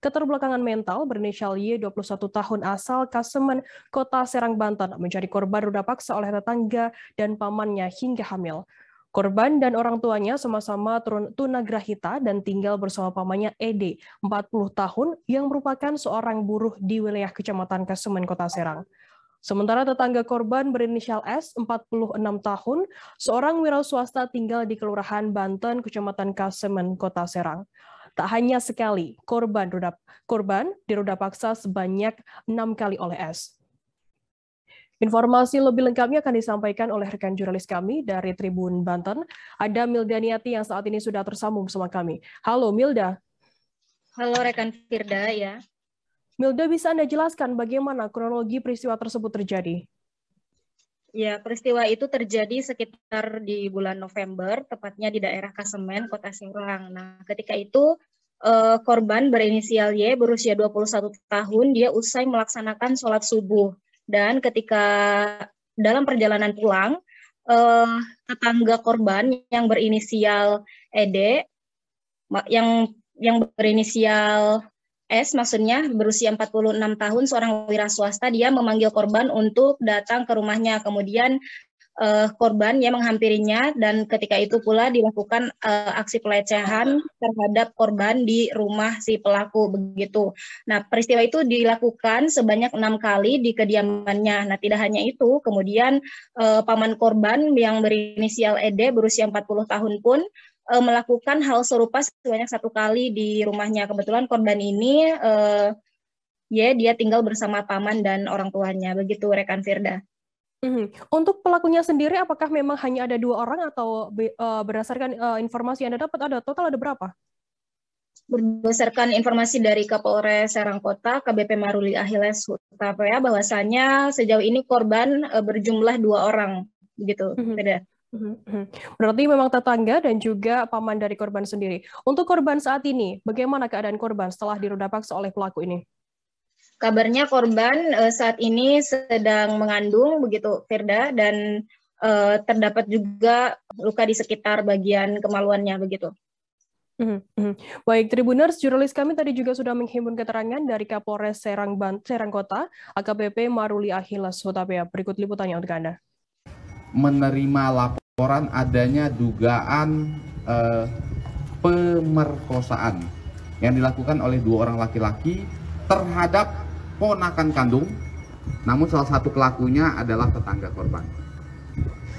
keterbelakangan mental berinisial Y 21 tahun asal Kasemen, Kota Serang, Banten menjadi korban ruda paksa oleh tetangga dan pamannya hingga hamil. Korban dan orang tuanya sama-sama turun tunagrahita dan tinggal bersama pamannya Ede, 40 tahun, yang merupakan seorang buruh di wilayah Kecamatan Kasemen Kota Serang. Sementara tetangga korban berinisial S, 46 tahun, seorang wira swasta tinggal di Kelurahan Banten, Kecamatan Kasemen, Kota Serang. Tak hanya sekali, korban, roda, korban diruda paksa sebanyak enam kali oleh S. Informasi lebih lengkapnya akan disampaikan oleh rekan jurnalis kami dari Tribun Banten. Ada Mildaniati yang saat ini sudah tersambung sama kami. Halo Milda. Halo rekan Firda ya. Milda bisa Anda jelaskan bagaimana kronologi peristiwa tersebut terjadi? Ya, peristiwa itu terjadi sekitar di bulan November, tepatnya di daerah Kasemen, Kota Serang. Nah, ketika itu eh, korban berinisial Y berusia 21 tahun, dia usai melaksanakan sholat subuh. Dan ketika dalam perjalanan pulang, eh, tetangga korban yang berinisial ED, yang yang berinisial S maksudnya berusia 46 tahun seorang wira swasta dia memanggil korban untuk datang ke rumahnya kemudian uh, korban yang menghampirinya dan ketika itu pula dilakukan uh, aksi pelecehan terhadap korban di rumah si pelaku begitu. Nah peristiwa itu dilakukan sebanyak enam kali di kediamannya. Nah tidak hanya itu kemudian uh, paman korban yang berinisial ED berusia 40 tahun pun e, melakukan hal serupa sebanyak satu kali di rumahnya. Kebetulan korban ini e, ya dia tinggal bersama paman dan orang tuanya. Begitu rekan Firda. Mhm. Untuk pelakunya sendiri, apakah memang hanya ada dua orang atau eh, berdasarkan informasi yang Anda dapat ada total ada berapa? Berdasarkan informasi dari Kapolres Serang Kota, KBP Maruli Ahiles Hutapea, bahwasannya sejauh ini korban berjumlah dua orang, begitu. Mm -hmm. Mhm, mhm. Berarti memang tetangga dan juga paman dari korban sendiri. Untuk korban saat ini, bagaimana keadaan korban setelah diruda paksa oleh pelaku ini? Kabarnya korban eh, saat ini sedang mengandung begitu Firda dan eh, terdapat juga luka di sekitar bagian kemaluannya begitu. Mhm, Baik, Tribuners, jurnalis kami tadi juga sudah menghimpun keterangan dari Kapolres Serang, Ban- Serang Kota, AKBP Maruli Ahilas Hutapea. Berikut liputannya untuk Anda. Menerima laporan laporan adanya dugaan eh, pemerkosaan yang dilakukan oleh dua orang laki-laki terhadap ponakan kandung namun salah satu pelakunya adalah tetangga korban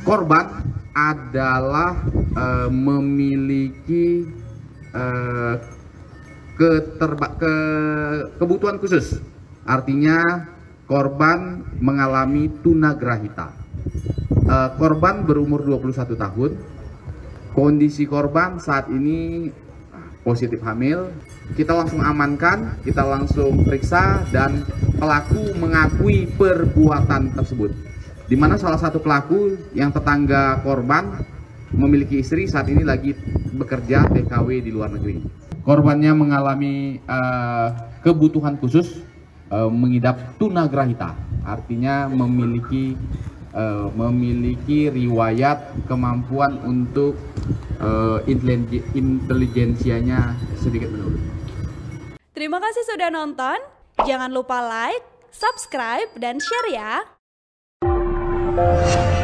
korban adalah eh, memiliki eh, keterba- ke kebutuhan khusus artinya korban mengalami tunagrahita Eh, korban berumur 21 tahun. Kondisi korban saat ini ah, positif hamil. Kita langsung amankan, kita langsung periksa dan pelaku mengakui perbuatan tersebut. Di mana salah satu pelaku yang tetangga korban memiliki istri saat ini lagi bekerja TKW di luar negeri. Korbannya mengalami uh, kebutuhan khusus uh, mengidap tunagrahita, artinya memiliki uh, memiliki riwayat kemampuan untuk uh, intelijensianya sedikit menurun. Terima kasih sudah nonton. Jangan lupa like, subscribe, dan share ya.